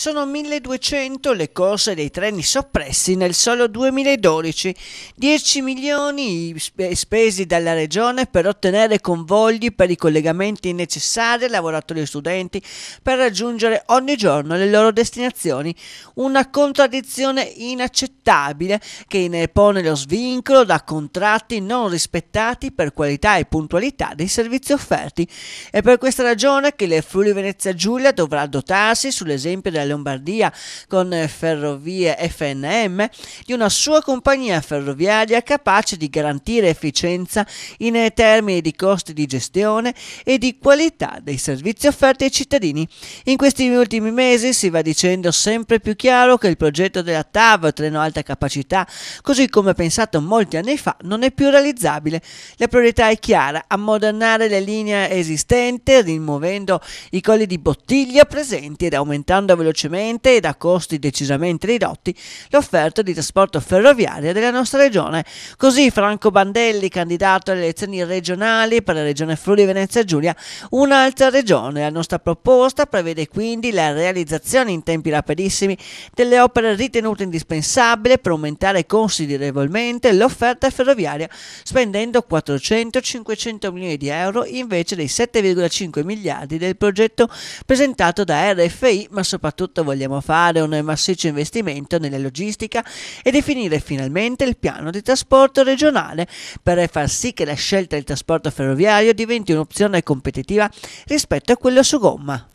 Sono 1200 le corse dei treni soppressi nel solo 2012, 10 milioni eh, spesi dalla regione per ottenere convogli per i collegamenti necessari ai lavoratori e studenti per raggiungere ogni giorno le loro destinazioni, una contraddizione inaccettabile che ne pone lo svincolo da contratti non rispettati per qualità e puntualità dei servizi offerti. È per questa ragione che le Friuli Venezia Giulia dovrà dotarsi sull'esempio della Lombardia con Ferrovie FNM di una sua compagnia ferroviaria capace di garantire efficienza in termini di costi di gestione e di qualità dei servizi offerti ai cittadini. In questi ultimi mesi si va dicendo sempre più chiaro che il progetto della TAV, treno alta capacità, così come pensato molti anni fa, non è più realizzabile. La priorità è chiara, ammodernare le linee esistenti, rimuovendo i colli di bottiglia presenti ed aumentando la velocità velocemente ed a costi decisamente ridotti l'offerta di trasporto ferroviario della nostra regione. Così Franco Bandelli, candidato alle elezioni regionali per la regione Friuli Venezia Giulia, un'altra regione. La nostra proposta prevede quindi la realizzazione in tempi rapidissimi delle opere ritenute indispensabili per aumentare considerevolmente l'offerta ferroviaria, spendendo 400-500 milioni di euro invece dei 7,5 miliardi del progetto presentato da RFI, ma soprattutto Soprattutto vogliamo fare un massiccio investimento nella logistica e definire finalmente il piano di trasporto regionale per far sì che la scelta del trasporto ferroviario diventi un'opzione competitiva rispetto a quello su gomma.